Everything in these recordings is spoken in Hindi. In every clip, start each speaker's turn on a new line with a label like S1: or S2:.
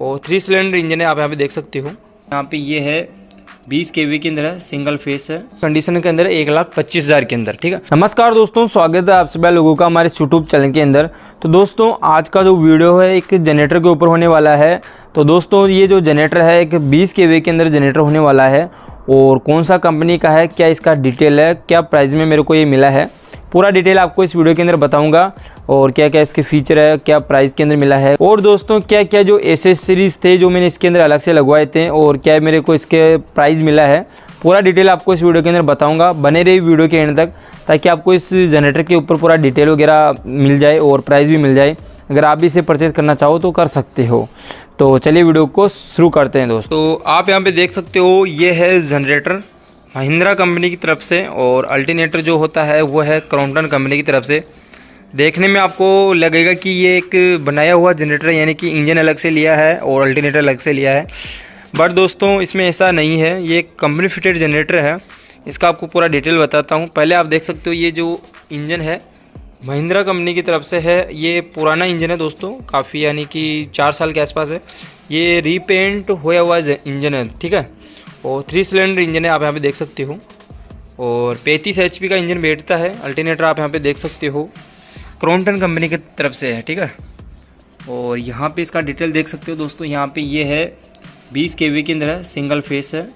S1: और थ्री सिलेंडर इंजन है आप यहाँ पे देख सकते हो यहाँ पे ये है बीस के के अंदर है सिंगल फेस है कंडीशन के अंदर एक लाख पच्चीस हजार के अंदर ठीक है नमस्कार दोस्तों स्वागत है आप सभी लोगों का हमारे यूट्यूब चैनल के अंदर तो दोस्तों आज का जो वीडियो है एक जनरेटर के ऊपर होने वाला है तो दोस्तों ये जो जनरेटर है एक बीस के के अंदर जनरेटर होने वाला है और कौन सा कंपनी का है क्या इसका डिटेल है क्या प्राइस में मेरे को ये मिला है पूरा डिटेल आपको इस वीडियो के अंदर बताऊंगा और क्या क्या इसके फीचर है क्या प्राइस के अंदर मिला है और दोस्तों क्या क्या जो एसेसरीज थे जो मैंने इसके अंदर अलग से लगवाए थे और क्या मेरे को इसके प्राइस मिला है पूरा डिटेल आपको इस वीडियो के अंदर बताऊंगा बने रही वीडियो के एंड तक ताकि आपको इस जनरेटर के ऊपर पूरा डिटेल वगैरह मिल जाए और प्राइस भी मिल जाए अगर आप भी इसे परचेज़ करना चाहो तो कर सकते हो तो चलिए वीडियो को शुरू करते हैं दोस्तों तो आप यहाँ पे देख सकते हो ये है जनरेटर महिंद्रा कंपनी की तरफ से और अल्टीनेटर जो होता है वो है क्रोम्पटन कंपनी की तरफ से देखने में आपको लगेगा कि ये एक बनाया हुआ जनरेटर यानी कि इंजन अलग से लिया है और अल्टरनेटर अलग से लिया है बट दोस्तों इसमें ऐसा नहीं है ये एक कंपनी फिटेड जनरेटर है इसका आपको पूरा डिटेल बताता हूँ पहले आप देख सकते हो ये जो इंजन है महिंद्रा कंपनी की तरफ से है ये पुराना इंजन है दोस्तों काफ़ी यानी कि चार साल के आसपास है ये रीपेंट होया हुआ इंजन है ठीक है और थ्री सिलेंडर इंजन है आप यहाँ पे देख सकते हो और पैंतीस एच का इंजन बैठता है अल्टरनेटर आप यहाँ पे देख सकते हो क्रोमटन कंपनी की तरफ से है ठीक है और यहाँ पे इसका डिटेल देख सकते हो दोस्तों यहाँ पे ये है 20 के वी के अंदर है सिंगल फेस है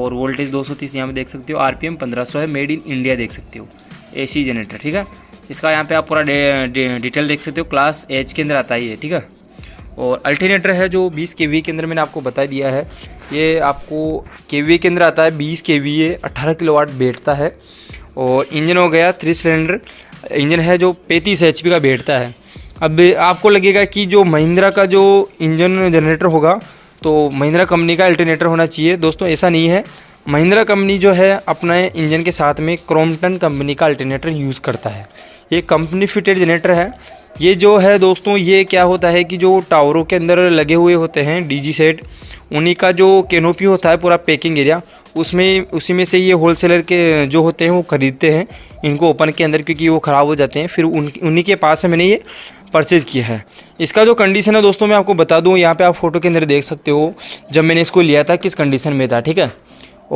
S1: और वोल्टेज 230 यहाँ पर देख सकते हो आरपीएम 1500 है मेड इन इंडिया देख सकते हो एसी जनरेटर ठीक है इसका यहाँ पे आप पूरा डिटेल देख सकते हो क्लास एच के अंदर आता ही है ठीक है और अल्टरनेटर है जो बीस के के अंदर मैंने आपको बता दिया है ये आपको के के अंदर आता है बीस के वी ये अट्ठारह किलो वाट बैठता है और इंजन हो गया थ्री सिलेंडर इंजन है जो पैंतीस एच का बैठता है अब आपको लगेगा कि जो महिंद्रा का जो इंजन जनरेटर होगा तो महिंद्रा कंपनी का अल्टरनेटर होना चाहिए दोस्तों ऐसा नहीं है महिंद्रा कंपनी जो है अपने इंजन के साथ में क्रोमटन कंपनी का अल्टरनेटर यूज़ करता है ये कंपनी फिटेड जनरेटर है ये जो है दोस्तों ये क्या होता है कि जो टावरों के अंदर लगे हुए होते हैं डीजी सेट उन्हीं का जो केनोपी होता है पूरा पैकिंग एरिया उसमें उसी में से ये होलसेलर के जो होते हैं वो ख़रीदते हैं इनको ओपन के अंदर क्योंकि वो ख़राब हो जाते हैं फिर उन उन्हीं के पास से मैंने ये परचेज़ किया है इसका जो कंडीशन है दोस्तों मैं आपको बता दूँ यहाँ पर आप फ़ोटो के अंदर देख सकते हो जब मैंने इसको लिया था किस कंडीशन में था ठीक है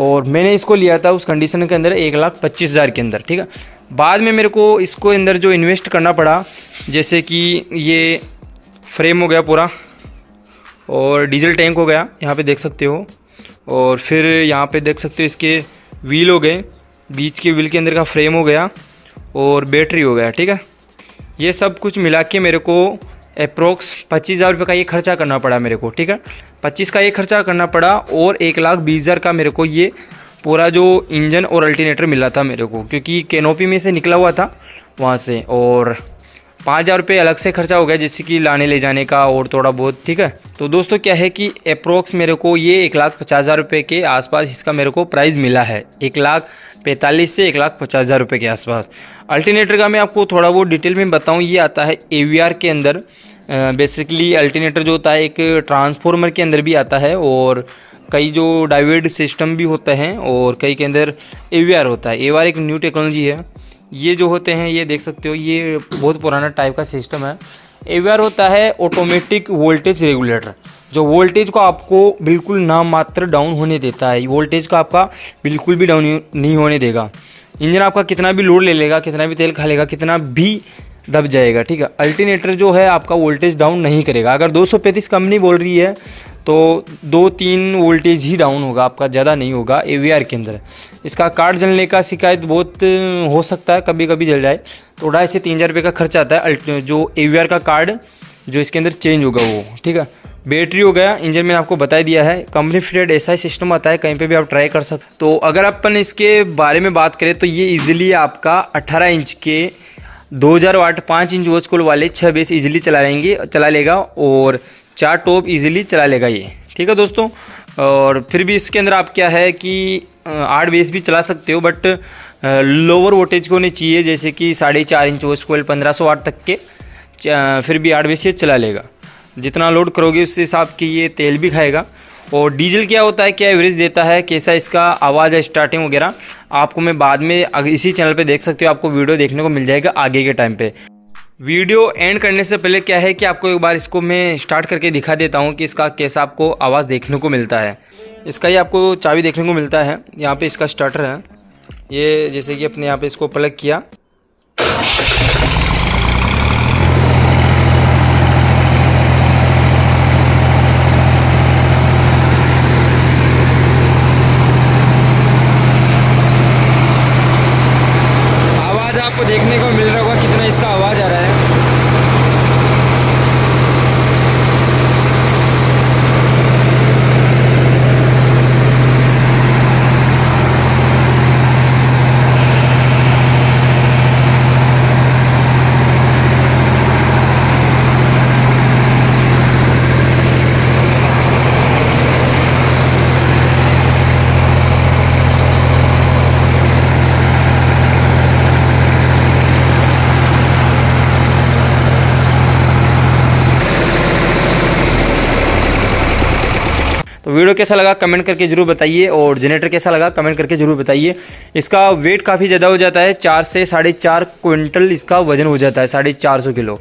S1: और मैंने इसको लिया था उस कंडीशन के अंदर एक लाख पच्चीस हज़ार के अंदर ठीक है बाद में मेरे को इसको अंदर जो इन्वेस्ट करना पड़ा जैसे कि ये फ्रेम हो गया पूरा और डीजल टैंक हो गया यहाँ पे देख सकते हो और फिर यहाँ पे देख सकते हो इसके व्हील हो गए बीच के व्हील के अंदर का फ्रेम हो गया और बैटरी हो गया ठीक है ये सब कुछ मिला के मेरे को अप्रोक्स पच्चीस हज़ार रुपये का ये खर्चा करना पड़ा मेरे को ठीक है पच्चीस का ये खर्चा करना पड़ा और एक लाख बीस हज़ार का मेरे को ये पूरा जो इंजन और अल्टीनेटर मिला था मेरे को क्योंकि कैनोपी में से निकला हुआ था वहाँ से और पाँच हज़ार रुपये अलग से खर्चा हो गया जैसे कि लाने ले जाने का और थोड़ा बहुत ठीक है तो दोस्तों क्या है कि अप्रोक्स मेरे को ये एक लाख पचास हज़ार रुपये के आसपास इसका मेरे को प्राइस मिला है एक लाख पैंतालीस से एक लाख पचास हज़ार रुपये के आसपास अल्टरनेटर का मैं आपको थोड़ा बहुत डिटेल में बताऊँ ये आता है ए के अंदर बेसिकली अल्टरनेटर जो होता है एक ट्रांसफॉर्मर के अंदर भी आता है और कई जो डाइवेड सिस्टम भी होते हैं और कई के अंदर ए होता है ए एक न्यू टेक्नोलॉजी है ये जो होते हैं ये देख सकते हो ये बहुत पुराना टाइप का सिस्टम है ए होता है ऑटोमेटिक वोल्टेज रेगुलेटर जो वोल्टेज को आपको बिल्कुल ना मात्र डाउन होने देता है वोल्टेज का आपका बिल्कुल भी डाउन नहीं होने देगा इंजन आपका कितना भी लोड ले लेगा कितना भी तेल खा लेगा कितना भी दब जाएगा ठीक है अल्टीनेटर जो है आपका वोल्टेज डाउन नहीं करेगा अगर 235 कंपनी बोल रही है तो दो तीन वोल्टेज ही डाउन होगा आपका ज़्यादा नहीं होगा ए के अंदर इसका कार्ड जलने का शिकायत बहुत हो सकता है कभी कभी जल जाए तो ढाई से तीन हज़ार रुपये का खर्च आता है जो ए का कार्ड जो इसके अंदर चेंज होगा वो ठीक है बैटरी हो गया इंजन मैंने आपको बता दिया है कंपनी फिटेड ऐसा ही सिस्टम आता है कहीं पे भी आप ट्राई कर सकते तो अगर अपन इसके बारे में बात करें तो ये इजीली आपका 18 इंच के 2000 वाट 5 इंच वो स्कूल वाले छः बेस इजीली चला लेंगे चला लेगा और चार टॉप इजीली चला लेगा ये ठीक है दोस्तों और फिर भी इसके अंदर आप क्या है कि आठ बेस भी चला सकते हो बट लोअर वोल्टेज को होनी चाहिए जैसे कि साढ़े चार इंच वो कोयल पंद्रह सौ आठ तक के फिर भी आठ बेस ये चला लेगा जितना लोड करोगे उस हिसाब की ये तेल भी खाएगा और डीजल क्या होता है क्या एवरेज देता है कैसा इसका आवाज़ है स्टार्टिंग वगैरह आपको मैं बाद में इसी चैनल पे देख सकती हूँ आपको वीडियो देखने को मिल जाएगा आगे के टाइम पे वीडियो एंड करने से पहले क्या है कि आपको एक बार इसको मैं स्टार्ट करके दिखा देता हूँ कि इसका कैसा आपको आवाज़ देखने को मिलता है इसका ही आपको चाबी देखने को मिलता है यहाँ पे इसका स्टार्टर है ये जैसे कि अपने यहाँ पे इसको प्लग किया तो वीडियो कैसा लगा कमेंट करके ज़रूर बताइए और जनरेटर कैसा लगा कमेंट करके ज़रूर बताइए इसका वेट काफ़ी ज़्यादा हो जाता है चार से साढ़े चार क्विंटल इसका वज़न हो जाता है साढ़े चार सौ किलो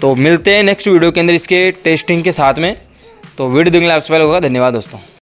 S1: तो मिलते हैं नेक्स्ट वीडियो के अंदर इसके टेस्टिंग के साथ में तो वीडियो देखने आप पहले होगा धन्यवाद दोस्तों